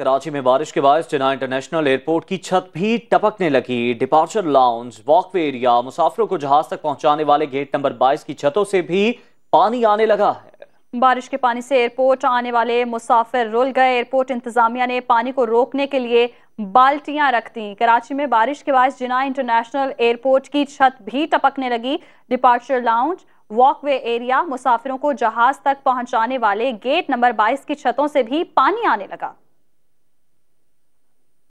कराची में बारिश के बाद चना इंटरनेशनल एयरपोर्ट की छत भी टपकने लगी डिपार्चर लाउंज वॉकवे एरिया मुसाफिरों को जहाज तक पहुंचाने वाले गेट नंबर 22 की छतों से भी पानी आने लगा है बारिश के पानी से एयरपोर्ट आने वाले मुसाफिर रुल गए एयरपोर्ट इंतजामिया ने पानी को रोकने के लिए बाल्टियां रख दी कराची में बारिश के बाद जिना इंटरनेशनल एयरपोर्ट की छत भी टपकने लगी डिपार्चर लाउंज वॉकवे एरिया मुसाफिरों को जहाज तक पहुंचाने वाले गेट नंबर 22 की छतों से भी पानी आने लगा